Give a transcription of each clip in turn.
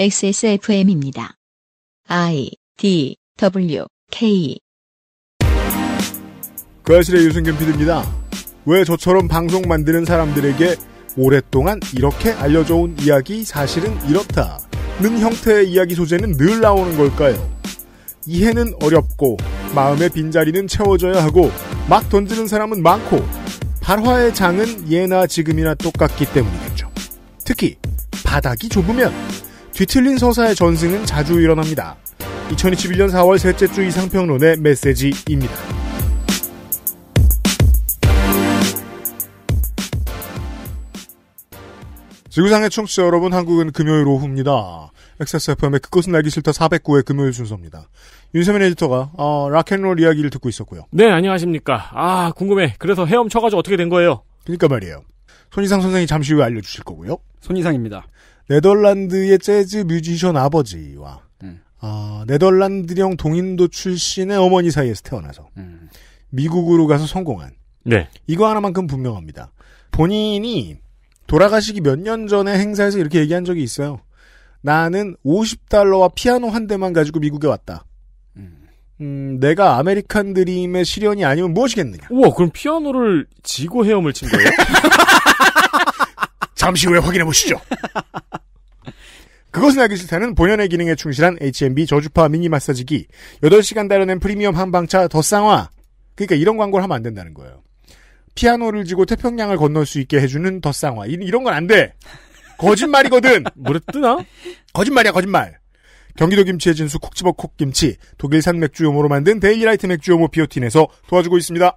XSFM입니다. I D W K 그 아실의 유승균 PD입니다. 왜 저처럼 방송 만드는 사람들에게 오랫동안 이렇게 알려져온 이야기 사실은 이렇다. 는 형태의 이야기 소재는 늘 나오는 걸까요? 이해는 어렵고 마음의 빈자리는 채워져야 하고 막 던지는 사람은 많고 발화의 장은 예나 지금이나 똑같기 때문이겠죠. 특히 바닥이 좁으면 뒤틀린 서사의 전승은 자주 일어납니다. 2021년 4월 셋째 주 이상평론의 메시지입니다. 지구상의 청취자 여러분, 한국은 금요일 오후입니다. XSFM의 그것은 알기 싫다 409의 금요일 순서입니다. 윤세민 에디터가 어, 락앤롤 이야기를 듣고 있었고요. 네, 안녕하십니까. 아, 궁금해. 그래서 헤엄쳐가지고 어떻게 된 거예요? 그러니까 말이에요. 손희상 선생이 잠시 후에 알려주실 거고요. 손희상입니다. 네덜란드의 재즈 뮤지션 아버지와 음. 어, 네덜란드령 동인도 출신의 어머니 사이에서 태어나서 음. 미국으로 가서 성공한. 네. 이거 하나만큼 분명합니다. 본인이 돌아가시기 몇 년 전에 행사에서 이렇게 얘기한 적이 있어요. 나는 50달러와 피아노 한 대만 가지고 미국에 왔다. 음. 음, 내가 아메리칸 드림의 시련이 아니면 무엇이겠느냐. 우와, 그럼 피아노를 지고 헤엄을 친 거예요? 잠시 후에 확인해 보시죠. 그것은 알기 싫다는 본연의 기능에 충실한 HMB 저주파 미니 마사지기 8시간 달러낸 프리미엄 한방차 더 쌍화 그러니까 이런 광고를 하면 안 된다는 거예요. 피아노를 지고 태평양을 건널 수 있게 해주는 더 쌍화 이런 건 안 돼. 거짓말이거든. 무릎 뜨나? 거짓말이야 거짓말. 경기도 김치의 진수 콕집버 콕김치 독일산 맥주용모로 만든 데일리라이트 맥주용모 비오틴에서 도와주고 있습니다.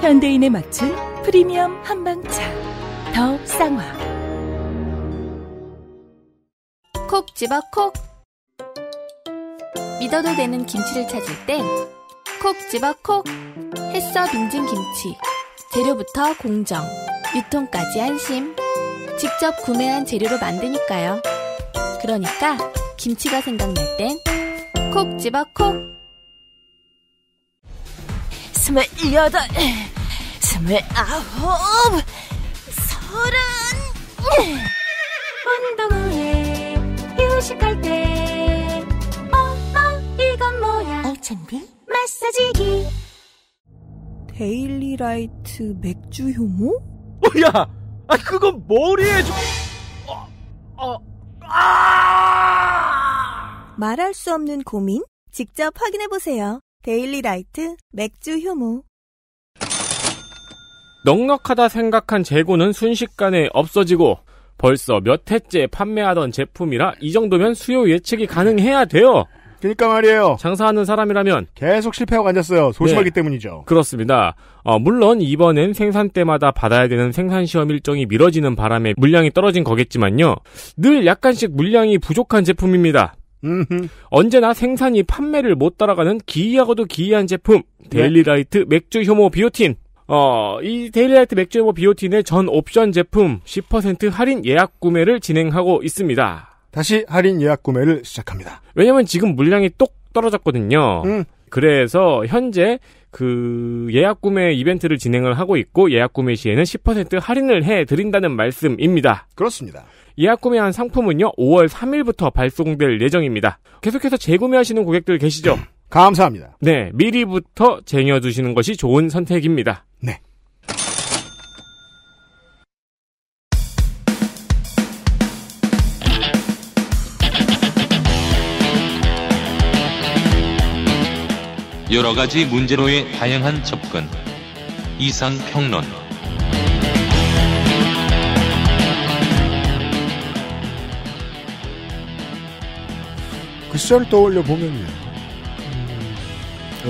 현대인에 맞춘 프리미엄 한방차 더 쌍화 콕 집어 콕 믿어도 되는 김치를 찾을 땐 콕 집어 콕 햇서 빙진 김치 재료부터 공정 유통까지 안심 직접 구매한 재료로 만드니까요 그러니까 김치가 생각날 땐 콕 집어 콕 스물여덟, 스물아홉, 서른. 운동후에 휴식할 때 엄마 이건 뭐야? 알찬비 마사지기 데일리 라이트 맥주 효모? 뭐야? 아 그건 머리에 좀... 어, 어, 아! 말할 수 없는 고민? 직접 확인해보세요. 데일리 라이트 맥주 효모 넉넉하다 생각한 재고는 순식간에 없어지고 벌써 몇 해째 판매하던 제품이라 이 정도면 수요 예측이 가능해야 돼요. 그러니까 말이에요. 장사하는 사람이라면 계속 실패하고 앉았어요. 소심하기 네. 때문이죠. 그렇습니다. 어, 물론 이번엔 생산 때마다 받아야 되는 생산 시험 일정이 미뤄지는 바람에 물량이 떨어진 거겠지만요. 늘 약간씩 물량이 부족한 제품입니다. 언제나 생산이 판매를 못 따라가는 기이하고도 기이한 제품 데일리라이트 맥주 효모 비오틴 어, 이 데일리라이트 맥주 효모 비오틴의 전 옵션 제품 10% 할인 예약 구매를 진행하고 있습니다. 다시 할인 예약 구매를 시작합니다. 왜냐면 지금 물량이 똑 떨어졌거든요. 음. 그래서 현재 그 예약 구매 이벤트를 진행을 하고 있고 예약 구매 시에는 10% 할인을 해 드린다는 말씀입니다. 그렇습니다. 예약 구매한 상품은요, 5월 3일부터 발송될 예정입니다. 계속해서 재구매하시는 고객들 계시죠? 감사합니다. 네, 미리부터 쟁여두시는 것이 좋은 선택입니다. 네. 여러 가지 문제로의 다양한 접근. 이상 평론. 시절를 떠올려 보면요. 음, 어,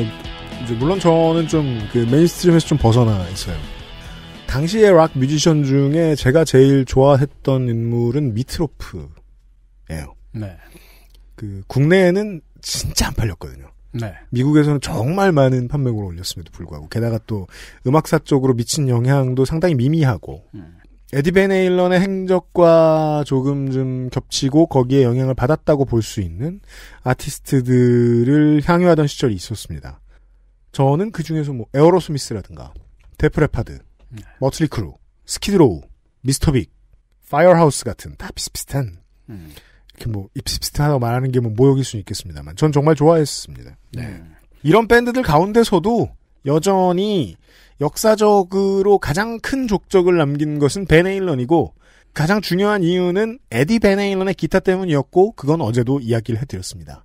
이제 물론 저는 좀 그 메인스트림에서 좀 그 벗어나 있어요. 당시의 락 뮤지션 중에 제가 제일 좋아했던 인물은 미트로프예요. 네. 그 국내에는 진짜 안 팔렸거든요. 네. 미국에서는 정말 많은 판매고를 올렸음에도 불구하고 게다가 또 음악사 쪽으로 미친 영향도 상당히 미미하고 음. 에디 베네일런의 행적과 조금 좀 겹치고 거기에 영향을 받았다고 볼 수 있는 아티스트들을 향유하던 시절이 있었습니다. 저는 그 중에서 뭐 에어로스미스라든가 데프레파드, 네. 머틀리 크루, 스키드로우, 미스터빅, 파이어하우스 같은 다 비슷비슷한 음. 이렇게 뭐 비슷비슷하다고 말하는 게 뭐 모욕일 수는 있겠습니다만 전 정말 좋아했습니다. 네. 이런 밴드들 가운데서도 여전히 역사적으로 가장 큰 족적을 남긴 것은 베네일런이고 가장 중요한 이유는 에디 베네일런의 기타 때문이었고 그건 어제도 이야기를 해드렸습니다.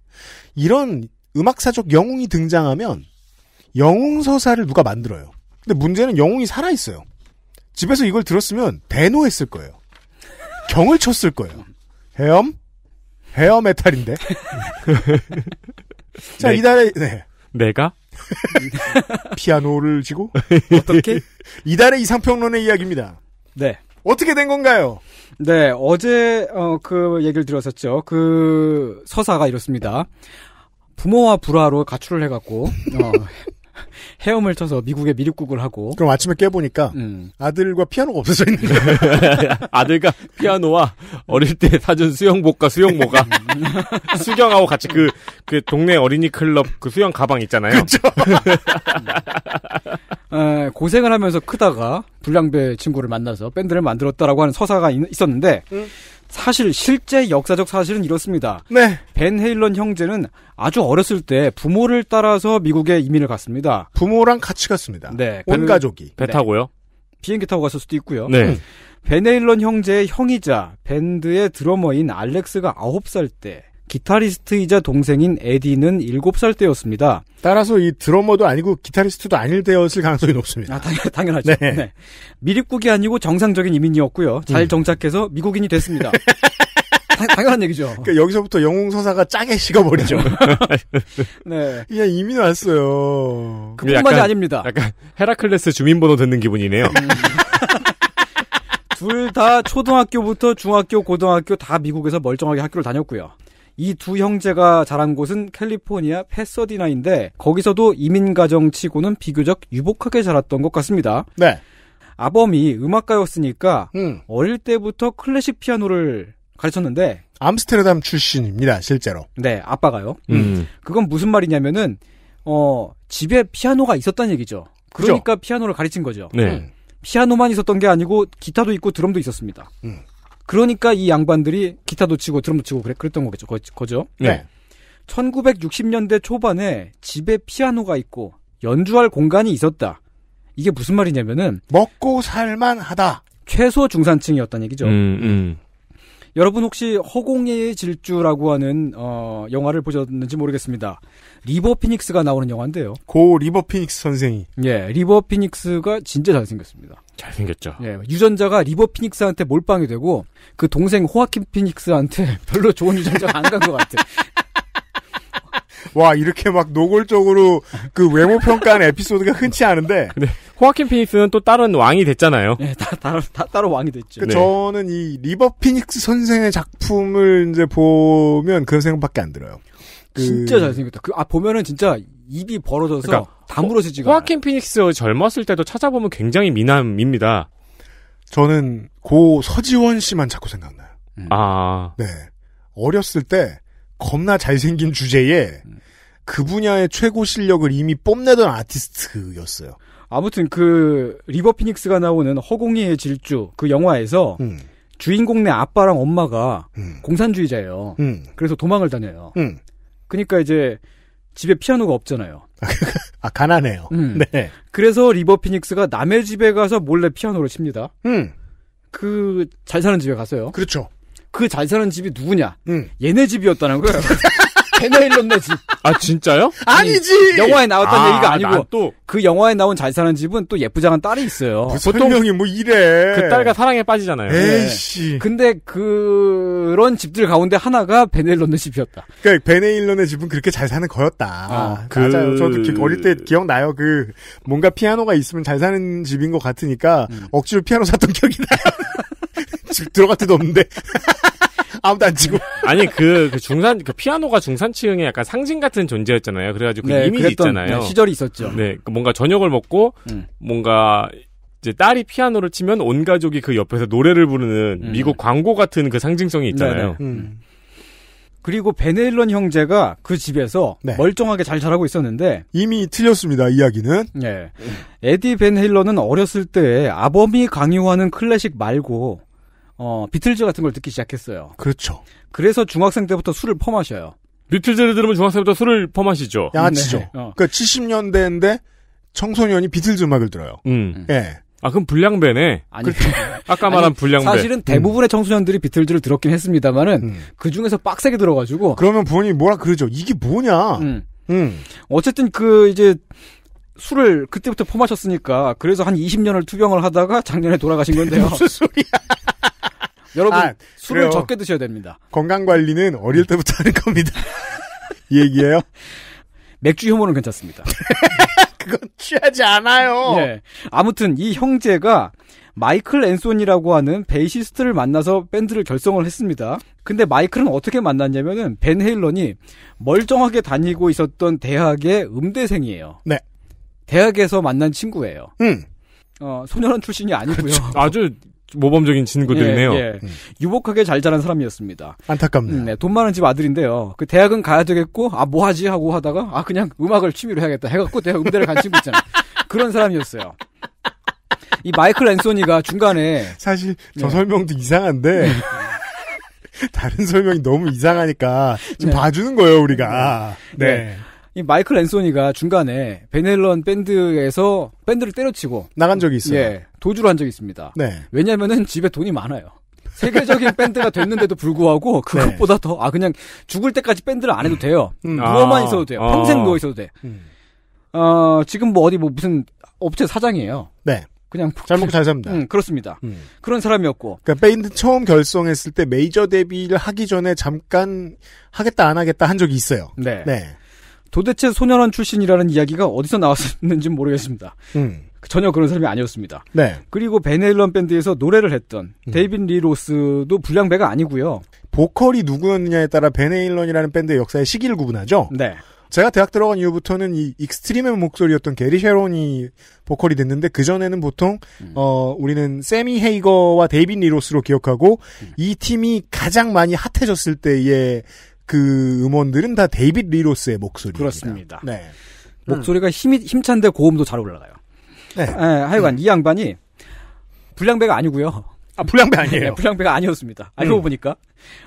이런 음악사적 영웅이 등장하면 영웅서사를 누가 만들어요. 근데 문제는 영웅이 살아있어요. 집에서 이걸 들었으면 대노했을 거예요. 경을 쳤을 거예요. 헤엄? 헤어 메탈인데? 자, 네. 이달에 네. 내가? 피아노를 지고? 어떻게? 이달의 이상평론의 이야기입니다. 네. 어떻게 된 건가요? 네, 어제, 어, 그 얘기를 들었었죠. 그 서사가 이렇습니다. 부모와 불화로 가출을 해갖고, 어, 헤엄을 쳐서 미국에 미륵국을 하고. 그럼 아침에 깨보니까 음. 아들과 피아노가 없어져 있는 거예요. 아들과 피아노와 어릴 때 사준 수영복과 수영모가 수경하고 같이 그, 그 동네 어린이 클럽 그 수영 가방 있잖아요. 그쵸. 에, 고생을 하면서 크다가 불량배 친구를 만나서 밴드를 만들었다라고 하는 서사가 있, 었는데 음. 사실 실제 역사적 사실은 이렇습니다. 네. 벤 헤일런 형제는 아주 어렸을 때 부모를 따라서 미국에 이민을 갔습니다. 부모랑 같이 갔습니다. 네. 온 벤, 가족이. 배 타고요? 네. 비행기 타고 갔을 수도 있고요. 네. 음. 벤 헤일런 형제의 형이자 밴드의 드러머인 알렉스가 9살 때 기타리스트이자 동생인 에디는 7살 때였습니다. 따라서 이 드러머도 아니고 기타리스트도 아닐 때였을 가능성이 높습니다. 아, 당연, 하죠 네. 네. 미립국이 아니고 정상적인 이민이었고요. 잘 음. 정착해서 미국인이 됐습니다. 당, 연한 얘기죠. 그러니까 여기서부터 영웅 서사가 짜게 식어버리죠. 네. 야, 이민 왔어요. 그뿐만이 아닙니다. 약간 헤라클레스 주민번호 듣는 기분이네요. 음. 둘다 초등학교부터 중학교, 고등학교 다 미국에서 멀쩡하게 학교를 다녔고요. 이두 형제가 자란 곳은 캘리포니아 패서디나인데 거기서도 이민 가정 치고는 비교적 유복하게 자랐던 것 같습니다. 네. 아범이 음악가였으니까 음. 어릴 때부터 클래식 피아노를 가르쳤는데 암스테르담 출신입니다 실제로 네 아빠가요 음. 음. 그건 무슨 말이냐면은 어 집에 피아노가 있었다는 얘기죠 그러니까 그죠? 피아노를 가르친 거죠 네. 음. 피아노만 있었던 게 아니고 기타도 있고 드럼도 있었습니다 음. 그러니까 이 양반들이 기타도 치고 드럼도 치고 그래 그랬던 거겠죠. 거, 거죠. 네. 1960년대 초반에 집에 피아노가 있고 연주할 공간이 있었다. 이게 무슨 말이냐면은 먹고 살만하다. 최소 중산층이었다는 얘기죠. 음, 음. 여러분 혹시 허공의 질주라고 하는 어, 영화를 보셨는지 모르겠습니다. 리버 피닉스가 나오는 영화인데요. 고 리버 피닉스 선생이. 예, 리버 피닉스가 진짜 잘생겼습니다. 잘생겼죠. 예, 유전자가 리버 피닉스한테 몰빵이 되고 그 동생 호아킨 피닉스한테 별로 좋은 유전자가 안 간 것 같아. 와 이렇게 막 노골적으로 그 외모 평가하는 에피소드가 흔치 않은데. 근 호아킨 피닉스는 또 다른 왕이 됐잖아요. 네, 다, 다, 다 따로 왕이 됐죠. 그, 네. 저는 이 리버 피닉스 선생의 작품을 이제 보면 그런 생각밖에 안 들어요. 그... 진짜 잘생겼다. 그, 아, 보면은 진짜 입이 벌어져서 그러니까 다물어지지가 호아킨 피닉스 젊었을 때도 찾아보면 굉장히 미남입니다. 저는 고 서지원 씨만 자꾸 생각나요. 음. 아. 네. 어렸을 때 겁나 잘생긴 주제에 그 분야의 최고 실력을 이미 뽐내던 아티스트였어요. 아무튼 그 리버 피닉스가 나오는 허공의 질주 그 영화에서 음. 주인공 네 아빠랑 엄마가 음. 공산주의자예요. 음. 그래서 도망을 다녀요. 음. 그러니까 이제 집에 피아노가 없잖아요. 아, 아 가난해요. 음. 네. 그래서 리버 피닉스가 남의 집에 가서 몰래 피아노를 칩니다. 음. 그 잘 사는 집에 가서요 그렇죠. 그잘 사는 집이 누구냐? 응. 얘네 집이었다는 거예요. 베네일런네 집. 아 진짜요? 아니지. 영화에 나왔다는 아, 얘기가 아니고 또 그 영화에 나온 잘 사는 집은 또 예쁘장한 딸이 있어요. 그 보 명이 뭐 이래. 그 딸과 사랑에 빠지잖아요. 에이씨. 네. 근데 그런 집들 가운데 하나가 베네일런네 집이었다. 그러니까 베네일런네 집은 그렇게 잘 사는 거였다. 아, 그... 맞아요. 저도 그 어릴 때 기억나요. 그 뭔가 피아노가 있으면 잘 사는 집인 것 같으니까 음. 억지로 피아노 샀던 기억이 나요. 지금 들어갈 데도 없는데. 아무도 안 치고. 아니 그, 그 중산 그 피아노가 중산층의 약간 상징 같은 존재였잖아요. 그래가지고 그 네, 이미지 그랬던, 있잖아요. 네, 시절이 있었죠. 네, 그 뭔가 저녁을 먹고 음. 뭔가 이제 딸이 피아노를 치면 온 가족이 그 옆에서 노래를 부르는 음. 미국 광고 같은 그 상징성이 있잖아요. 음. 음. 그리고 베네일런 형제가 그 집에서 네. 멀쩡하게 잘 자라고 있었는데 이미 틀렸습니다 이야기는. 네. 에디 베네일런은 어렸을 때 아범이 강요하는 클래식 말고 어, 비틀즈 같은 걸 듣기 시작했어요. 그렇죠. 그래서 중학생 때부터 술을 퍼마셔요. 비틀즈를 들으면 중학생 때부터 술을 퍼마시죠. 양치죠 네. 어. 그러니까 70년대인데 청소년이 비틀즈 음악을 들어요. 음. 예. 아 그럼 불량배네. 아니 그렇죠. 아까 말한 아니, 불량배. 사실은 대부분의 음. 청소년들이 비틀즈를 들었긴 했습니다만은 음. 그 중에서 빡세게 들어가지고. 그러면 부모님이 뭐라 그러죠. 이게 뭐냐. 음. 음. 어쨌든 그 이제 술을 그때부터 퍼마셨으니까 그래서 한 20년을 투병을 하다가 작년에 돌아가신 건데요. 무슨 소리야. 여러분 아, 술을 그래요. 적게 드셔야 됩니다. 건강 관리는 어릴 때부터 하는 겁니다. 이 얘기예요? 맥주 효모는 괜찮습니다. 그건 취하지 않아요. 예. 아무튼 이 형제가 마이클 앤소니라고 하는 베이시스트를 만나서 밴드를 결성을 했습니다. 근데 마이클은 어떻게 만났냐면은 벤 헤일런이 멀쩡하게 다니고 있었던 대학의 음대생이에요. 네. 대학에서 만난 친구예요. 음. 어, 소년원 출신이 아니고요. 그렇 아주 모범적인 친구들이네요. 예, 예. 음. 유복하게 잘 자란 사람이었습니다. 안타깝네요. 음, 네, 돈 많은 집 아들인데요. 그 대학은 가야 되겠고 아 뭐 하지 하고 하다가 아 그냥 음악을 취미로 해야겠다 해갖고 대학 음대를 간 친구 있잖아요. 그런 사람이었어요. 이 마이클 앤소니가 중간에 사실 네. 저 네. 설명도 이상한데 네. 다른 설명이 너무 이상하니까 좀 네. 봐주는 거예요 우리가. 네. 네. 이 마이클 앤소니가 중간에 베넬런 밴드에서 밴드를 때려치고 나간 적이 있어요. 예. 도주를 한 적이 있습니다. 네. 왜냐면은 집에 돈이 많아요. 세계적인 밴드가 됐는데도 불구하고 그것보다 네. 더아 그냥 죽을 때까지 밴드를 안 해도 돼요. 음. 누워만 아. 있어도 돼요. 아. 평생 누워 있어도 돼. 음. 어, 지금 뭐 어디 뭐 무슨 업체 사장이에요. 네. 그냥 잘 먹고 잘 삽니다. 음, 그렇습니다. 음. 그런 사람이었고. 그러니까 밴드 처음 결성했을 때 메이저 데뷔를 하기 전에 잠깐 하겠다 안 하겠다 한 적이 있어요. 네. 네. 도대체 소년원 출신이라는 이야기가 어디서 나왔었는지 모르겠습니다. 음. 전혀 그런 사람이 아니었습니다. 네. 그리고 베네일런 밴드에서 노래를 했던 음. 데이빈 리 로스도 불량배가 아니고요. 보컬이 누구였느냐에 따라 베네일런이라는 밴드의 역사의 시기를 구분하죠. 네. 제가 대학 들어간 이후부터는 이 익스트림의 목소리였던 게리 쉐론이 보컬이 됐는데 그 전에는 보통 음. 어 우리는 세미 헤이거와 데이빈 리로스로 기억하고 음. 이 팀이 가장 많이 핫해졌을 때의 그 음원들은 다 데이빗 리로스의 목소리입니다. 그렇습니다. 네. 목소리가 힘이 힘찬데 고음도 잘 올라가요. 네. 네 하여간 음. 이 양반이 불량배가 아니고요. 아, 불량배 아니에요? 네, 불량배가 아니었습니다. 알고 음. 보니까.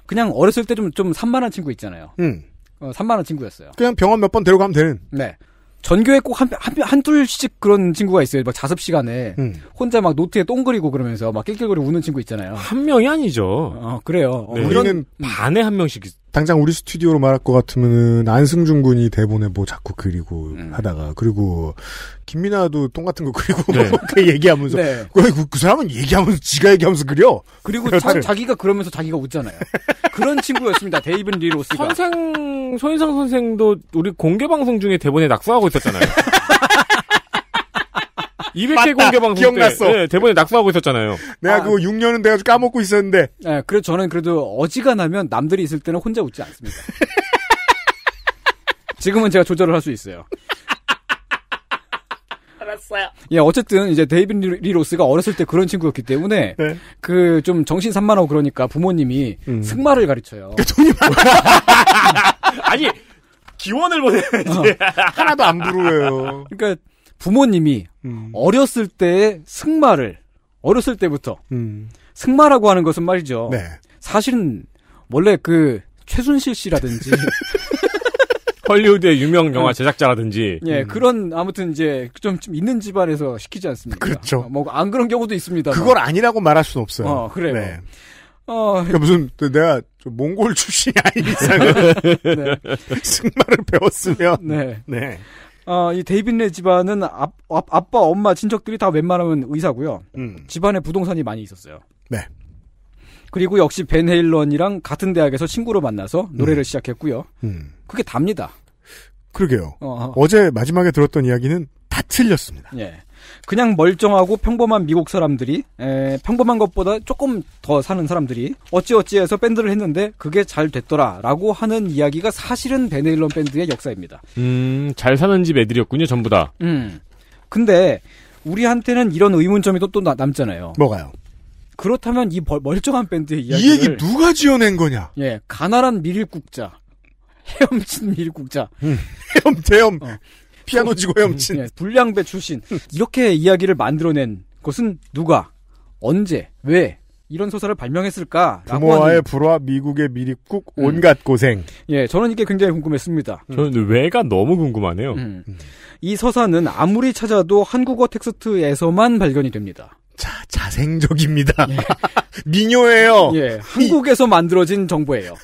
그냥 어렸을 때 좀, 좀 산만한 친구 있잖아요. 음. 어, 산만한 친구였어요. 그냥 병원 몇 번 데려가면 되는. 네. 전교에 꼭 한, 한, 한둘씩 그런 친구가 있어요. 막 자습 시간에. 음. 혼자 막 노트에 똥 그리고 그러면서 막 낄낄거리고 우는 친구 있잖아요. 한 명이 아니죠. 어, 그래요. 네. 어, 우리는 음. 반에 한 명씩 당장 우리 스튜디오로 말할 것 같으면은 안승준 군이 대본에 뭐 자꾸 그리고 음. 하다가 그리고 김민아도 똥 같은 거 그리고 네. 그 얘기하면서 네. 그, 그, 그 사람은 얘기하면서 지가 얘기하면서 그려 그리고 그 자, 기가 그러면서 자기가 웃잖아요 그런 친구였습니다 데이빈 리 로스가 선생 손인상 선생도 우리 공개 방송 중에 대본에 낙서하고 있었잖아요 200회 공개 방송 기억났어. 때, 네, 대본에 낙서하고 있었잖아요. 내가 아, 그 6년은 내가 까먹고 있었는데. 네, 그래서 저는 그래도 어지간하면 남들이 있을 때는 혼자 웃지 않습니다. 지금은 제가 조절을 할 수 있어요. 알았어요. 예, 어쨌든 이제 데이빈 리로스가 어렸을 때 그런 친구였기 때문에 네. 그좀 정신 산만하고 그러니까 부모님이 음. 승마를 가르쳐요. 그 돈이 많아. 아니 기원을 보내야지 어. 하나도 안 부러워요. 그러니까 부모님이 음. 어렸을 때의 승마를 어렸을 때부터 음. 승마라고 하는 것은 말이죠. 네. 사실은 원래 그 최순실 씨라든지 헐리우드의 유명 영화 음. 제작자라든지 예 음. 그런 아무튼 이제 좀, 좀 있는 집안에서 시키지 않습니까? 그렇죠. 뭐안 그런 경우도 있습니다. 그걸 아니라고 말할 수는 없어요. 어, 그래요. 네. 어, 그러니까 무슨 내가 몽골 출신이 아닌 이상은 네. 승마를 배웠으면 네. 네. 어, 이 데이빈 네 집안은 아, 아, 빠 엄마, 친척들이 다 웬만하면 의사고요. 음. 집안에 부동산이 많이 있었어요. 네. 그리고 역시 벤 헤일런이랑 같은 대학에서 친구로 만나서 노래를 음. 시작했고요. 음. 그게 답니다. 그러게요. 어, 어. 제 마지막에 들었던 이야기는 다 틀렸습니다. 예. 그냥 멀쩡하고 평범한 미국 사람들이 에, 평범한 것보다 조금 더 사는 사람들이 어찌어찌해서 밴드를 했는데 그게 잘 됐더라라고 하는 이야기가 사실은 베네일런 밴드의 역사입니다. 음, 잘 사는 집 애들이었군요, 전부 다. 음. 근데 우리한테는 이런 의문점이 또, 또 남잖아요. 뭐가요? 그렇다면 이 멀쩡한 밴드의 이야기를 이 얘기 누가 지어낸 거냐? 예, 가난한 밀국자, 헤엄친 밀국자, 음. 헤엄 대엄, 어. 피아노 음, 지고 헤엄친. 음, 예, 불량배 출신. 이렇게 이야기를 만들어낸 것은 누가, 언제, 왜, 이런 소설을 발명했을까? 부모와의 불화, 미국의 미립국, 음. 온갖 고생. 예, 저는 이게 굉장히 궁금했습니다. 저는 왜가 너무 궁금하네요. 음. 이 서사는 아무리 찾아도 한국어 텍스트에서만 발견이 됩니다. 자, 자생적입니다. 예. 미녀예요. 예, 한국에서 이... 만들어진 정보예요.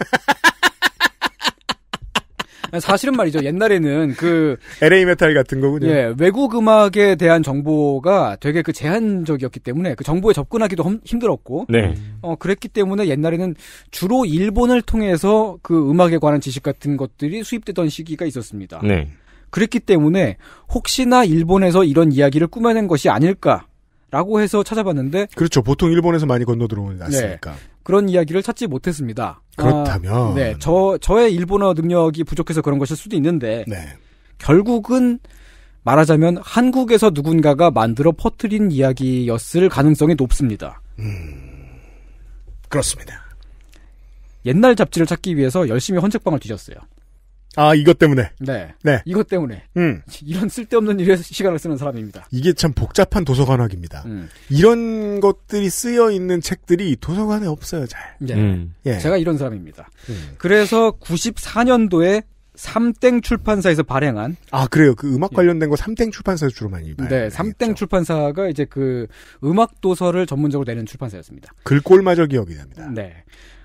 사실은 말이죠. 옛날에는 그 LA 메탈 같은 거군요. 예, 외국 음악에 대한 정보가 되게 그 제한적이었기 때문에 그 정보에 접근하기도 험, 힘들었고, 네. 어 그랬기 때문에 옛날에는 주로 일본을 통해서 그 음악에 관한 지식 같은 것들이 수입되던 시기가 있었습니다. 네. 그랬기 때문에 혹시나 일본에서 이런 이야기를 꾸며낸 것이 아닐까. 라고 해서 찾아봤는데 그렇죠 보통 일본에서 많이 건너 들어오는 났으니까 네. 그런 이야기를 찾지 못했습니다. 그렇다면 아, 네, 저 저의 일본어 능력이 부족해서 그런 것일 수도 있는데 네. 결국은 말하자면 한국에서 누군가가 만들어 퍼뜨린 이야기였을 가능성이 높습니다. 음, 그렇습니다. 옛날 잡지를 찾기 위해서 열심히 헌책방을 뒤졌어요. 아, 이것 때문에. 네. 네. 이것 때문에. 음. 이런 쓸데없는 일에 시간을 쓰는 사람입니다. 이게 참 복잡한 도서관학입니다. 음. 이런 것들이 쓰여 있는 책들이 도서관에 없어요, 잘. 네. 음. 예. 제가 이런 사람입니다. 음. 그래서 94년도에 삼땡 출판사에서 발행한 아 그래요 그 음악 예. 관련된 거 삼땡 출판사에서 주로 많이 봐요. 네, 삼땡 출판사가 이제 그 음악 도서를 전문적으로 내는 출판사였습니다. 글꼴마저 기억이 납니다. 네,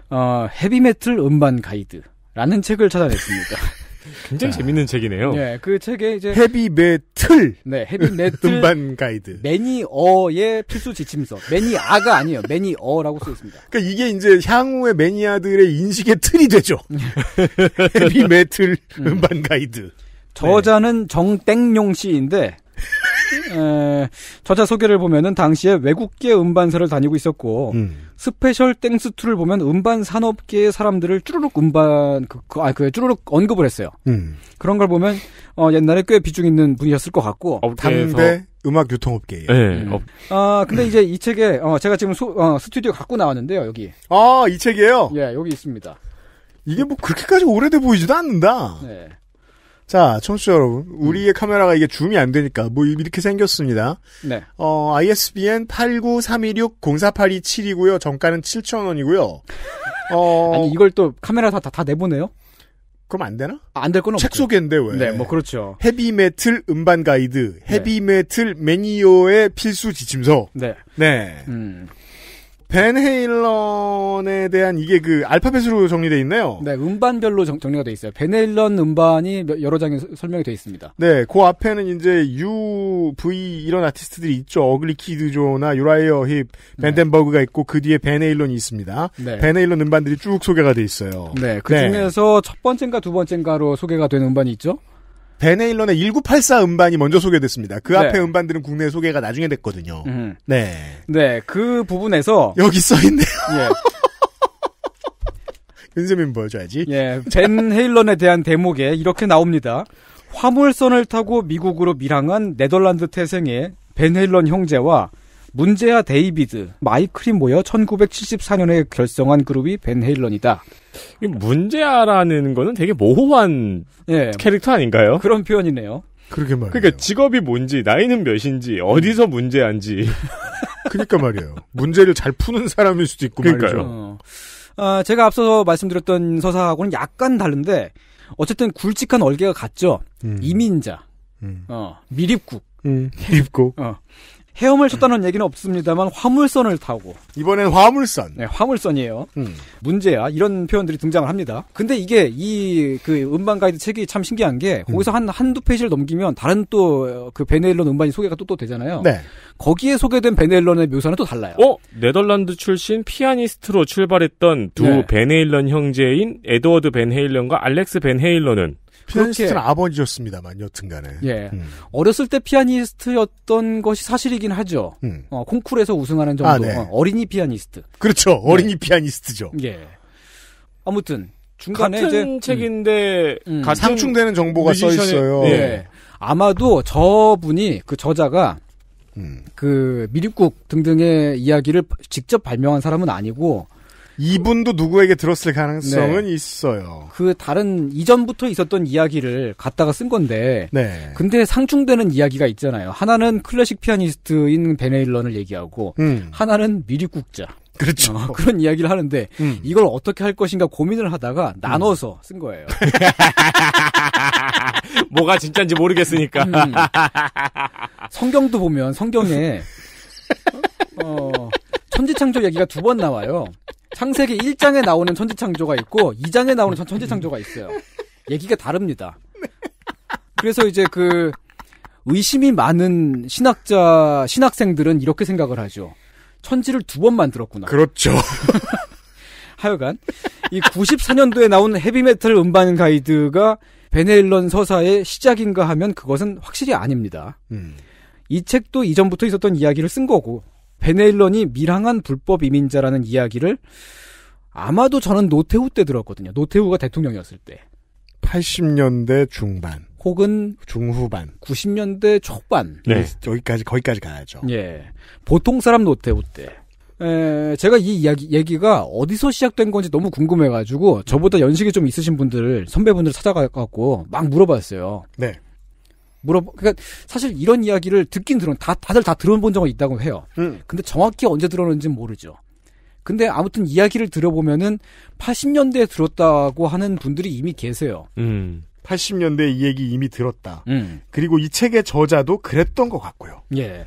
어, 헤비메틀 음반 가이드 라는 책을 찾아냈습니다. 굉장히 자, 재밌는 책이네요. 네, 그 책에 이제 헤비 메틀, 네, 헤비 메틀 음반 가이드, 매니어의 필수 지침서, 매니아가 아니에요, 매니어라고 쓰여 있습니다. 그러니까 이게 이제 향후의 매니아들의 인식의 틀이 되죠. 헤비 메틀 음. 음반 가이드. 저자는 정땡용 씨인데 예, 저자 소개를 보면은 당시에 외국계 음반사를 다니고 있었고 음. 스페셜 땡스2를 보면 음반 산업계의 사람들을 쭈루룩 음반 그, 그, 아, 그 쭈루룩 언급을 했어요. 음. 그런 걸 보면 어, 옛날에 꽤 비중 있는 분이었을것 같고 업계 담배 음악 유통업계. 예. 네. 음. 아 근데 이제 이 책에 어, 제가 지금 소, 어, 스튜디오 갖고 나왔는데요 여기. 아이 책이에요? 예 여기 있습니다. 이게 뭐 그렇게까지 오래돼 보이지도 않는다. 네. 자, 청취자 여러분, 음. 우리의 음. 카메라가 이게 줌이 안 되니까 뭐 이렇게 생겼습니다. 네. 어, ISBN 89316-04827이고요. 정가는 7,000원이고요. 어... 아니 이걸 또 카메라 다, 다, 다 내보내요? 그럼 안 되나? 아, 안될 건 없죠. 책 소개인데 왜? 네, 뭐 그렇죠. 헤비 메틀 음반 가이드, 헤비 네. 메틀 매니어의 필수 지침서. 네. 네. 음. 벤 헤일런에 대한 이게 그 알파벳으로 정리돼 있네요. 네, 음반별로 정, 리가돼 있어요. 벤 헤일런 음반이 여러 장에 설명이 돼 있습니다. 네, 그 앞에는 이제 U, V 이런 아티스트들이 있죠. 어글리 키드조나 유라이어 힙, 벤덴버그가 네. 있고 그 뒤에 벤 헤일런이 있습니다. 네. 벤 헤일런 음반들이 쭉 소개가 돼 있어요. 네, 그 네. 중에서 네. 첫 번째인가 두 번째인가로 소개가 된 음반이 있죠. 베네일런의 1984 음반이 먼저 소개됐습니다. 그 앞에 네. 음반들은 국내 소개가 나중에 됐거든요. 음. 네. 네, 그 부분에서 여기 써 있네요. 예. 윤세민 보여줘야지. 예, 젠 헤일런에 대한 대목에 이렇게 나옵니다. 화물선을 타고 미국으로 밀항한 네덜란드 태생의 벤 헤일런 형제와 문제와 데이비드, 마이클이 모여 1974년에 결성한 그룹이 벤 헤일런이다. 문제아라는 거는 되게 모호한 예, 캐릭터 아닌가요? 그런 표현이네요. 그러게 말이에요. 그러니까 직업이 뭔지, 나이는 몇인지, 어디서 문제한지. 그러니까 말이에요. 문제를 잘 푸는 사람일 수도 있고 그러니까요. 말이죠. 어. 아, 제가 앞서서 말씀드렸던 서사하고는 약간 다른데 어쨌든 굵직한 얼개가 같죠. 음. 이민자, 음. 어, 미립국, 음. 미립국, 어, 헤엄을 쳤다는 얘기는 없습니다만 화물선을 타고 이번엔 화물선. 네, 화물선이에요. 음. 문제야 이런 표현들이 등장을 합니다. 근데 이게 이 그 음반 가이드 책이 참 신기한 게 거기서 음. 한 한두 페이지를 넘기면 다른 또 그 베네일런 음반이 소개가 또 또 되잖아요. 네. 거기에 소개된 베네일런의 묘사는 또 달라요. 어, 네덜란드 출신 피아니스트로 출발했던 두 네. 베네일런 형제인 에드워드 벤헤일런과 알렉스 벤헤일런은 피아니스트는 아버지였습니다만 여튼간에. 예. 음. 어렸을 때 피아니스트였던 것이 사실이긴 하죠. 음. 어, 콩쿠르에서 우승하는 정도. 아, 네. 어, 린이 피아니스트. 그렇죠. 예. 어린이 네. 피아니스트죠. 예. 아무튼 중간에 같은 이제 책인데 음. 음. 같은 상충되는 정보가 뮤지션의, 써 있어요. 예. 아마도 저분이 그 저자가 음. 그 미립국 등등의 이야기를 직접 발명한 사람은 아니고 이분도 누구에게 들었을 가능성은 네. 있어요. 그 다른 이전부터 있었던 이야기를 갖다가 쓴 건데, 네. 근데 상충되는 이야기가 있잖아요. 하나는 클래식 피아니스트인 베네일런을 얘기하고, 음. 하나는 미리국자. 그렇죠. 어, 그런 이야기를 하는데 음. 이걸 어떻게 할 것인가 고민을 하다가 음. 나눠서 쓴 거예요. 뭐가 진짜인지 모르겠으니까. 음. 성경도 보면 성경에 어, 어 천지창조 얘기가 두 번 나와요. 창세기 1장에 나오는 천지창조가 있고 2장에 나오는 천지창조가 있어요. 얘기가 다릅니다. 네. 그래서 이제 그 의심이 많은 신학자 신학생들은 이렇게 생각을 하죠. 천지를 두 번 만들었구나. 그렇죠. 하여간 이 94년도에 나온 헤비메탈 음반 가이드가 베네일런 서사의 시작인가 하면 그것은 확실히 아닙니다. 음. 이 책도 이전부터 있었던 이야기를 쓴 거고 베네일런이 밀항한 불법 이민자라는 이야기를 아마도 저는 노태우 때 들었거든요. 노태우가 대통령이었을 때. 80년대 중반. 혹은 중후반, 90년대 초반. 네. 네. 여기까지 거기까지 가야죠. 예. 보통 사람 노태우 때. 에, 제가 이 이야기 얘기가 어디서 시작된 건지 너무 궁금해가지고 저보다 연식이 좀 있으신 분들 선배분들 찾아가갖고 막 물어봤어요. 네. 물어보, 그러니까 사실 이런 이야기를 듣긴 들은, 다, 다들 다 들어본 적은 있다고 해요. 음. 근데 정확히 언제 들었는지는 모르죠. 근데 아무튼 이야기를 들어보면은 80년대에 들었다고 하는 분들이 이미 계세요. 음. 80년대 이 얘기 이미 들었다. 음. 그리고 이 책의 저자도 그랬던 것 같고요. 예.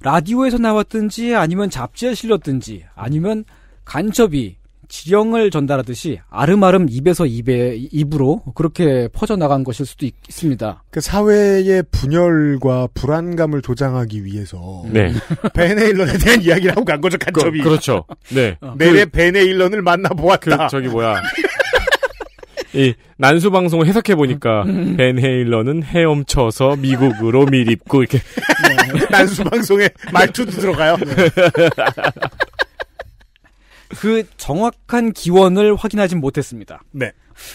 라디오에서 나왔든지 아니면 잡지에 실렸든지 아니면 간첩이 지령을 전달하듯이 아름아름 입에서 입에 입으로 그렇게 퍼져나간 것일 수도 있, 습니다그 사회의 분열과 불안감을 조장하기 위해서 네. 베네일런에 대한 이야기를 하고 간 거죠 간첩이. 그, 렇죠 네. 어. 내내 그, 베네일런을 만나 보았다. 그, 저기 뭐야. 이 난수 방송을 해석해 보니까 벤 헤일러는 헤엄쳐서 미국으로 밀입고 이렇게 난수 방송에 말투도 들어가요. 그 정확한 기원을 확인하진 못했습니다. 네.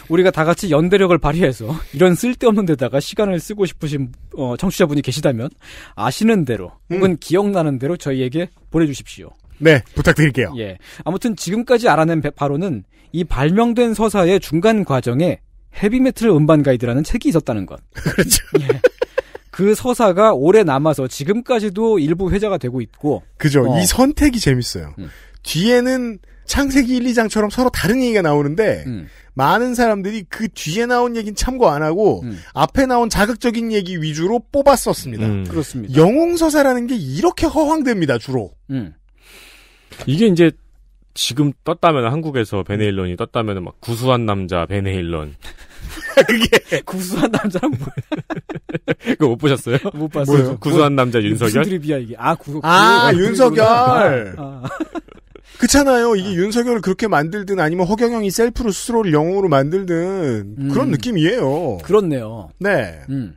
우리가 다 같이 연대력을 발휘해서 이런 쓸데없는 데다가 시간을 쓰고 싶으신 어, 청취자분이 계시다면 아시는 대로 혹은 음. 기억나는 대로 저희에게 보내주십시오. 네, 부탁드릴게요. 예. 아무튼 지금까지 알아낸 바로는 이 발명된 서사의 중간 과정에 헤비메탈 음반 가이드라는 책이 있었다는 것. 그렇죠. 예. 그 서사가 오래 남아서 지금까지도 일부 회자가 되고 있고. 그죠. 어. 이 선택이 재밌어요. 음. 뒤에는 창세기 1, 2장처럼 서로 다른 얘기가 나오는데 음. 많은 사람들이 그 뒤에 나온 얘기는 참고 안 하고 음. 앞에 나온 자극적인 얘기 위주로 뽑았었습니다. 음. 그렇습니다. 영웅서사라는 게 이렇게 허황됩니다, 주로. 음. 이게 이제 지금 떴다면 한국에서 베네일런이 떴다면 막 구수한 남자 베네일런. 그게 구수한 남자 뭐야? 그거 못 보셨어요? 못 봤어요. 뭐 구수한 남자 윤석열. 무슨 드립이야 이게? 아 구. 아, 구, 그, 아, 윤석열. 아. 그렇잖아요. 이게 어. 윤석열을 그렇게 만들든 아니면 허경영이 셀프로 스스로를 영웅으로 만들든 음. 그런 느낌이에요. 그렇네요. 네. 음.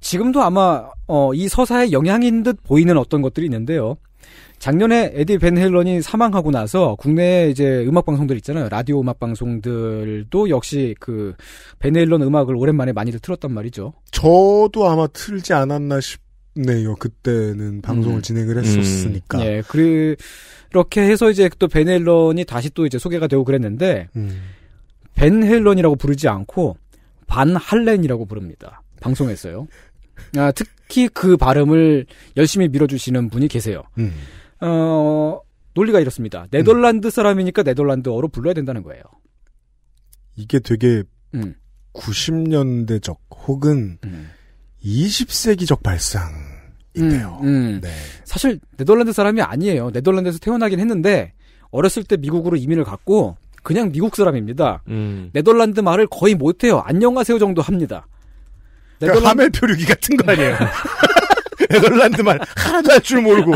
지금도 아마 어, 이 서사의 영향인 듯 보이는 어떤 것들이 있는데요. 작년에 에디 벤 헬런이 사망하고 나서 국내 이제 음악 방송들 있잖아요. 라디오 음악 방송들도 역시 그벤 헬런 음악을 오랜만에 많이들 틀었단 말이죠. 저도 아마 틀지 않았나 싶 네요. 그때는 방송을 음. 진행을 음. 했었으니까. 음. 예. 그렇게 해서 이제 또 벤헬런이 다시 또 이제 소개가 되고 그랬는데 음. 벤헬런이라고 부르지 않고 반 할렌이라고 부릅니다. 방송했어요 아, 특히 그 발음을 열심히 밀어주시는 분이 계세요. 음. 어, 논리가 이렇습니다. 네덜란드 사람이니까 네덜란드어로 불러야 된다는 거예요. 이게 되게 음. 90년대적 혹은 음. 20세기적 발상인데요. 음, 음. 네. 사실 네덜란드 사람이 아니에요. 네덜란드에서 태어나긴 했는데 어렸을 때 미국으로 이민을 갔고 그냥 미국 사람입니다. 음. 네덜란드 말을 거의 못해요. 안녕하세요 정도 합니다. 그러니까 네덜란드... 하멜 표류기 같은 거 아니에요? 네덜란드 말 하나도 할 줄 모르고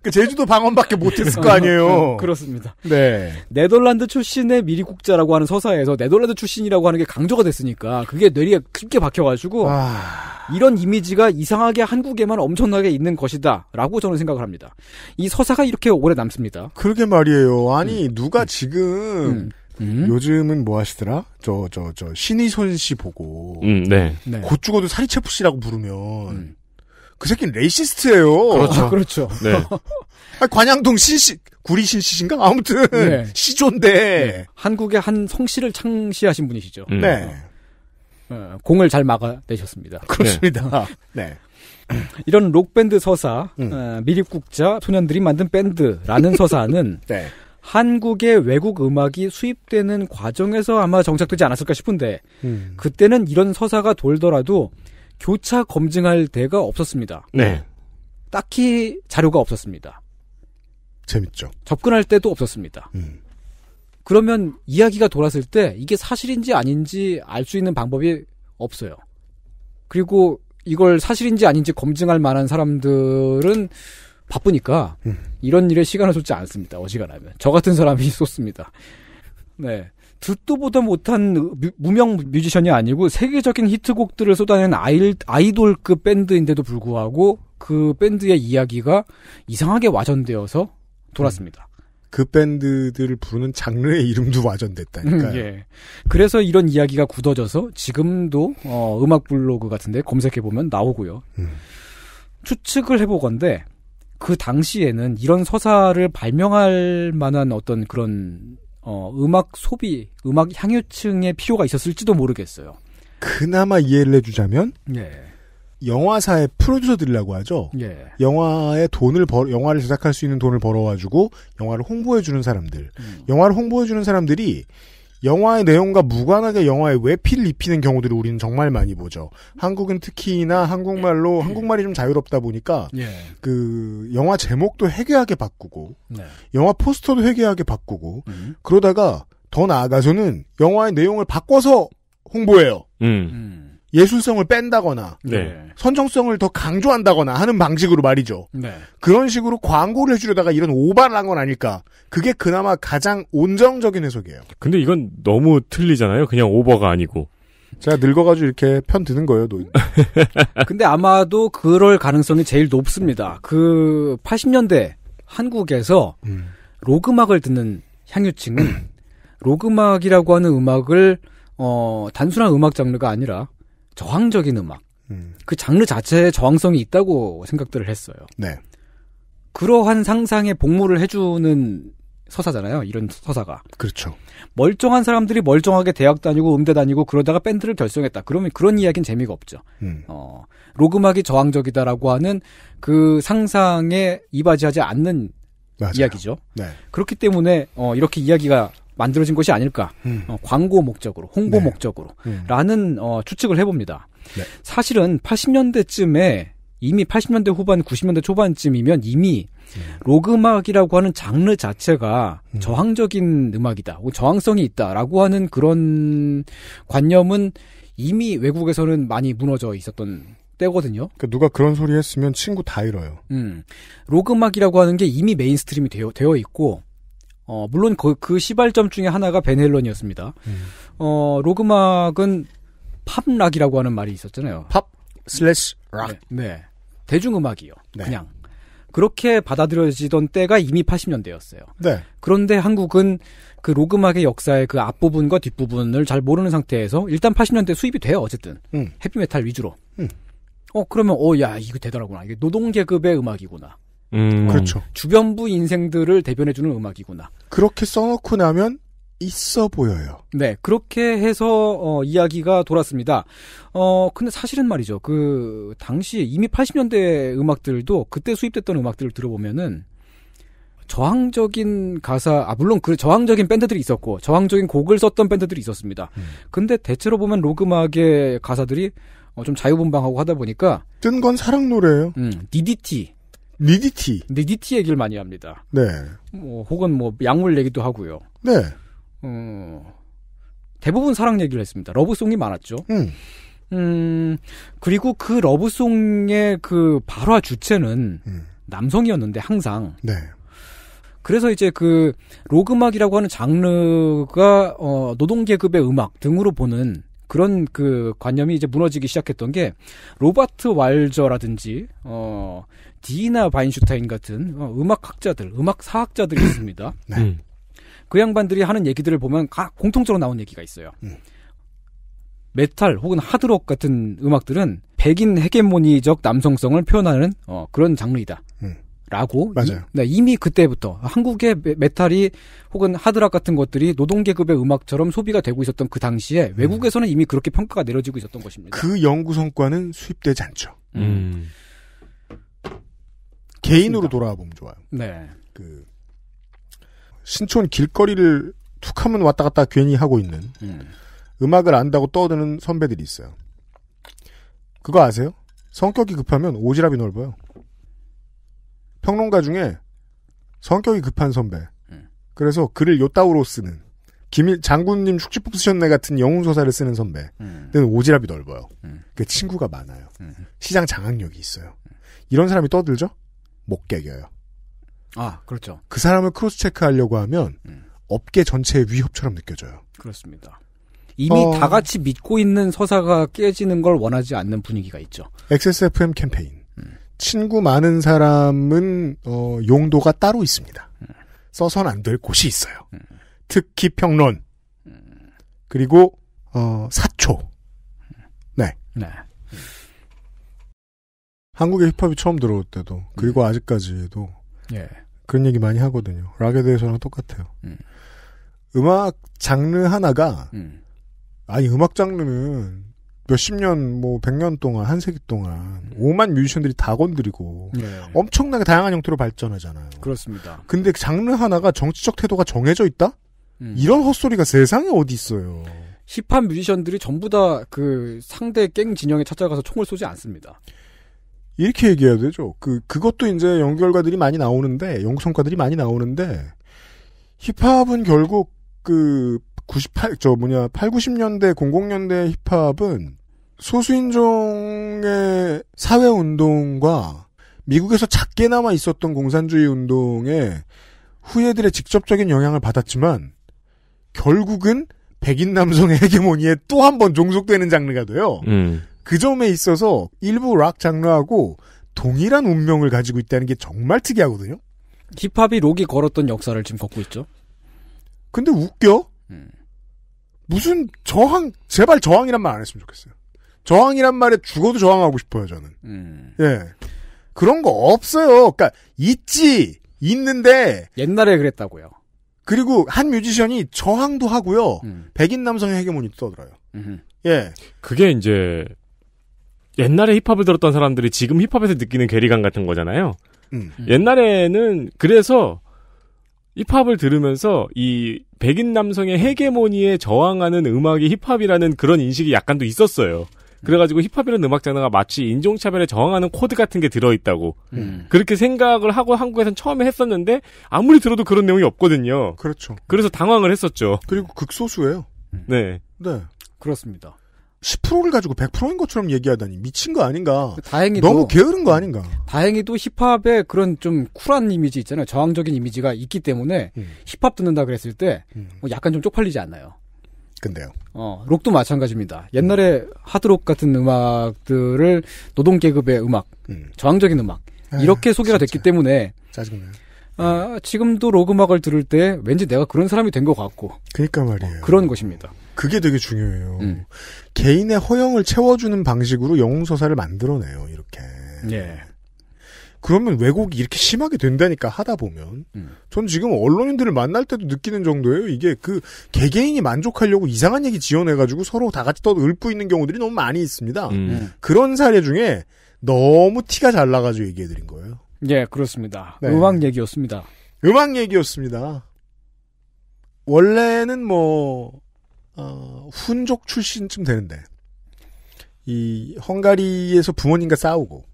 그 제주도 방언밖에 못했을 거 아니에요. 그렇습니다. 네. 네덜란드 출신의 미리국자라고 하는 서사에서 네덜란드 출신이라고 하는 게 강조가 됐으니까 그게 뇌리에 깊게 박혀가지고 아... 이런 이미지가 이상하게 한국에만 엄청나게 있는 것이다라고 저는 생각을 합니다. 이 서사가 이렇게 오래 남습니다. 그러게 말이에요. 아니 음. 누가 지금 음. 음? 요즘은 뭐 하시더라? 저, 저, 저, 신의선 씨 보고. 음, 네. 네. 곧 죽어도 사리채프 씨라고 부르면. 음. 그 새끼는 레이시스트예요. 그렇죠. 아, 그렇죠. 네. 아니, 관양동 신씨 구리 신씨신가? 아무튼 네. 시조인데 네. 한국의 한 성씨를 창시하신 분이시죠. 음. 네. 어, 공을 잘 막아내셨습니다. 그렇습니다. 네. 네. 음. 이런 록밴드 서사, 음. 어, 미립국자 소년들이 만든 밴드라는 서사는 네. 한국의 외국 음악이 수입되는 과정에서 아마 정착되지 않았을까 싶은데 음. 그때는 이런 서사가 돌더라도 교차 검증할 데가 없었습니다. 네. 딱히 자료가 없었습니다. 재밌죠. 접근할 때도 없었습니다. 음. 그러면 이야기가 돌았을 때 이게 사실인지 아닌지 알 수 있는 방법이 없어요. 그리고 이걸 사실인지 아닌지 검증할 만한 사람들은 바쁘니까 음. 이런 일에 시간을 쏟지 않습니다. 어지간하면 저 같은 사람이 쏟습니다. 네. 듣도 보도 못한 무명 뮤지션이 아니고 세계적인 히트곡들을 쏟아낸 아일, 아이돌급 밴드인데도 불구하고 그 밴드의 이야기가 이상하게 와전되어서 돌았습니다. 음. 그 밴드들을 부르는 장르의 이름도 와전됐다니까요. 음, 예. 그래서 이런 이야기가 굳어져서 지금도 어, 음악 블로그 같은데 검색해보면 나오고요. 음. 추측을 해보건데 그 당시에는 이런 서사를 발명할 만한 어떤 그런 어, 음악 소비, 음악 향유층의 필요가 있었을지도 모르겠어요. 그나마 이해를 해주자면 예. 영화사의 프로듀서들이라고 하죠. 예. 영화에 돈을 벌, 영화를 제작할 수 있는 돈을 벌어가지고 영화를 홍보해주는 사람들, 음. 영화를 홍보해주는 사람들이 영화의 내용과 무관하게 영화에 외피를 입히는 경우들을 우리는 정말 많이 보죠. 한국은 특히나 한국말로 예. 한국말이 좀 자유롭다 보니까 예. 그 영화 제목도 해괴하게 바꾸고 네. 영화 포스터도 해괴하게 바꾸고 음. 그러다가 더 나아가서는 영화의 내용을 바꿔서 홍보해요. 음. 음. 예술성을 뺀다거나 네. 선정성을 더 강조한다거나 하는 방식으로 말이죠. 네. 그런 식으로 광고를 해주려다가 이런 오바를 한 건 아닐까. 그게 그나마 가장 온정적인 해석이에요. 근데 이건 너무 틀리잖아요. 그냥 오버가 아니고. 제가 늙어가지고 이렇게 편 드는 거예요, 노인. 근데 아마도 그럴 가능성이 제일 높습니다. 그 80년대 한국에서 음. 로그막을 듣는 향유층은 로그막이라고 하는 음악을 어 단순한 음악 장르가 아니라 저항적인 음악 음. 그 장르 자체에 저항성이 있다고 생각들을 했어요. 네. 그러한 상상에 복무를 해주는 서사잖아요. 이런 서사가. 그렇죠. 멀쩡한 사람들이 멀쩡하게 대학 다니고 음대 다니고 그러다가 밴드를 결성했다. 그러면 그런 이야기는 재미가 없죠. 음. 어, 로그막이 저항적이다라고 하는 그 상상에 이바지하지 않는 맞아요. 이야기죠. 네. 그렇기 때문에 어, 이렇게 이야기가 만들어진 것이 아닐까. 음. 어, 광고 목적으로, 홍보 네. 목적으로. 음. 라는 어, 추측을 해봅니다. 네. 사실은 80년대쯤에 이미 80년대 후반, 90년대 초반쯤이면 이미 음. 로그음악이라고 하는 장르 자체가 음. 저항적인 음악이다, 저항성이 있다라고 하는 그런 관념은 이미 외국에서는 많이 무너져 있었던 때거든요. 그러니까 누가 그런 소리 했으면 친구 다 잃어요. 음, 로그음악이라고 하는 게 이미 메인스트림이 되어, 되어 있고 어, 물론 그, 그 시발점 중에 하나가 베넬론이었습니다. 음. 어, 로그막은 팝락이라고 하는 말이 있었잖아요. 팝 슬래시 락. 네. 네. 대중음악이요. 네. 그냥. 그렇게 받아들여지던 때가 이미 80년대였어요. 네. 그런데 한국은 그 로그막의 역사의 그 앞부분과 뒷부분을 잘 모르는 상태에서 일단 80년대 수입이 돼요. 어쨌든 음. 해피메탈 위주로. 음. 어 그러면 어 야 이거 되더라구나. 이게 노동계급의 음악이구나. 음. 그렇죠. 주변부 인생들을 대변해주는 음악이구나. 그렇게 써놓고 나면 있어 보여요. 네, 그렇게 해서 어, 이야기가 돌았습니다. 어, 근데 사실은 말이죠. 그 당시 이미 80년대 음악들도 그때 수입됐던 음악들을 들어보면은 저항적인 가사, 아 물론 그 저항적인 밴드들이 있었고 저항적인 곡을 썼던 밴드들이 있었습니다. 음. 근데 대체로 보면 로그 음악의 가사들이 어, 좀 자유분방하고 하다 보니까 뜬 건 사랑 노래예요. 음, DDT, 니디티. 니디티 얘기를 많이 합니다. 네. 뭐, 혹은 뭐, 약물 얘기도 하고요. 네. 어, 대부분 사랑 얘기를 했습니다. 러브송이 많았죠. 음. 음, 그리고 그 러브송의 그 발화 주체는 음. 남성이었는데, 항상. 네. 그래서 이제 그 로그막이라고 하는 장르가 어 노동 계급의 음악 등으로 보는 그런 그 관념이 이제 무너지기 시작했던 게로바트 와일저라든지 어 디나 바인슈타인 같은 어, 음악학자들, 음악사학자들이 있습니다. 네. 음. 그 양반들이 하는 얘기들을 보면 공통적으로 나온 얘기가 있어요. 음. 메탈 혹은 하드록 같은 음악들은 백인 헤게모니적 남성성을 표현하는 어, 그런 장르이다. 음. 라고 맞아요. 이, 네, 이미 그때부터 한국의 메탈이 혹은 하드락 같은 것들이 노동 계급의 음악처럼 소비가 되고 있었던 그 당시에 음. 외국에서는 이미 그렇게 평가가 내려지고 있었던 것입니다. 그 연구 성과는 수입되지 않죠. 음. 음. 개인으로 돌아와 보면 좋아요. 네. 그 신촌 길거리를 툭 하면 왔다 갔다 괜히 하고 있는 음. 음악을 안다고 떠드는 선배들이 있어요. 그거 아세요? 성격이 급하면 오지랖이 넓어요. 평론가 중에 성격이 급한 선배. 예. 그래서 글을 요따우로 쓰는 김일 장군님 축지폭 쓰셨네 같은 영웅 소사를 쓰는 선배는 예. 음. 오지랖이 넓어요. 음. 그 친구가 많아요. 시장 장악력이 있어요. 이런 사람이 떠들죠? 못 깨겨요. 아, 그렇죠. 그 사람을 크로스 체크하려고 하면 음. 업계 전체의 위협처럼 느껴져요. 그렇습니다. 이미 어... 다 같이 믿고 있는 서사가 깨지는 걸 원하지 않는 분위기가 있죠. XSFM 캠페인. 음. 친구 많은 사람은 어, 용도가 따로 있습니다. 음. 써선 안 될 곳이 있어요. 음. 특히 평론. 음. 그리고 어, 사초. 네. 네. 한국에 힙합이 처음 들어올 때도 그리고 네. 아직까지도 예. 그런 얘기 많이 하거든요. 락에 대해서랑 똑같아요. 음. 악 장르 하나가 음. 아니 음악 장르는 몇 십 년, 뭐, 백 년 동안, 한 세기 동안, 음. 오만 뮤지션들이 다 건드리고, 네. 엄청나게 다양한 형태로 발전하잖아요. 그렇습니다. 근데 장르 하나가 정치적 태도가 정해져 있다? 음. 이런 헛소리가 세상에 어디 있어요. 힙합 뮤지션들이 전부 다 그 상대 깽 진영에 찾아가서 총을 쏘지 않습니다. 이렇게 얘기해야 되죠. 그, 그것도 이제 연결과들이 많이 나오는데, 연구성과들이 많이 나오는데, 힙합은 결국 그 98, 저 뭐냐, 8, 0 90년대, 00년대 힙합은 소수인종의 사회운동과 미국에서 작게 남아 있었던 공산주의 운동의 후예들의 직접적인 영향을 받았지만, 결국은 백인 남성의 헤게모니에 또 한 번 종속되는 장르가 돼요. 음. 그 점에 있어서 일부 락 장르하고 동일한 운명을 가지고 있다는 게 정말 특이하거든요. 힙합이 록이 걸었던 역사를 지금 걷고 있죠. 근데 웃겨. 음. 무슨 저항 제발 저항이란 말 안 했으면 좋겠어요. 저항이란 말에 죽어도 저항하고 싶어요 저는. 음. 예 그런 거 없어요. 그러니까 있지 있는데 옛날에 그랬다고요. 그리고 한 뮤지션이 저항도 하고요. 음. 백인 남성의 헤게몬이 떠들어요. 음. 예. 그게 이제 옛날에 힙합을 들었던 사람들이 지금 힙합에서 느끼는 괴리감 같은 거잖아요. 음. 음. 옛날에는 그래서 힙합을 들으면서 이 백인 남성의 헤게모니에 저항하는 음악이 힙합이라는 그런 인식이 약간 도 있었어요. 그래가지고 힙합이라는 음악 장르가 마치 인종차별에 저항하는 코드 같은 게 들어있다고 음. 그렇게 생각을 하고 한국에선 처음에 했었는데 아무리 들어도 그런 내용이 없거든요. 그렇죠. 그래서 당황을 했었죠. 그리고 극소수예요. 네. 네. 그렇습니다. 10%를 가지고 100%인 것처럼 얘기하다니 미친 거 아닌가? 그 다행히도 너무 게으른 거 아닌가? 다행히도 힙합에 그런 좀 쿨한 이미지 있잖아요. 저항적인 이미지가 있기 때문에 음. 힙합 듣는다 그랬을 때 음. 뭐 약간 좀 쪽팔리지 않아요 근데요. 어, 록도 마찬가지입니다. 옛날에 음. 하드록 같은 음악들을 노동 계급의 음악, 음. 저항적인 음악 이렇게 소개가 진짜. 됐기 때문에 짜증나요. 아, 지금도 로그막을 들을 때 왠지 내가 그런 사람이 된 것 같고. 그니까 말이에요. 그런 것입니다. 그게 되게 중요해요. 음. 개인의 허영을 채워주는 방식으로 영웅 서사를 만들어내요. 이렇게. 예. 그러면 왜곡이 이렇게 심하게 된다니까 하다 보면 음. 전 지금 언론인들을 만날 때도 느끼는 정도예요 이게 그 개개인이 만족하려고 이상한 얘기 지어내가지고 서로 다 같이 떠 읊고 있는 경우들이 너무 많이 있습니다 음. 음. 그런 사례 중에 너무 티가 잘 나가지고 얘기해드린 거예요 예, 그렇습니다. 네. 음악 얘기였습니다. 음악 얘기였습니다. 원래는 뭐, 어, 훈족 출신쯤 되는데, 이, 헝가리에서 부모님과 싸우고,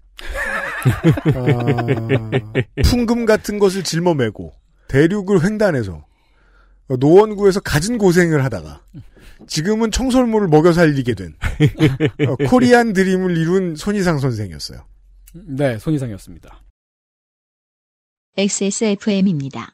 아, 풍금 같은 것을 짊어매고, 대륙을 횡단해서, 노원구에서 가진 고생을 하다가, 지금은 청설물을 먹여 살리게 된, 어, 코리안 드림을 이룬 손희상 선생이었어요. 네, 손희상이었습니다. XSFM입니다.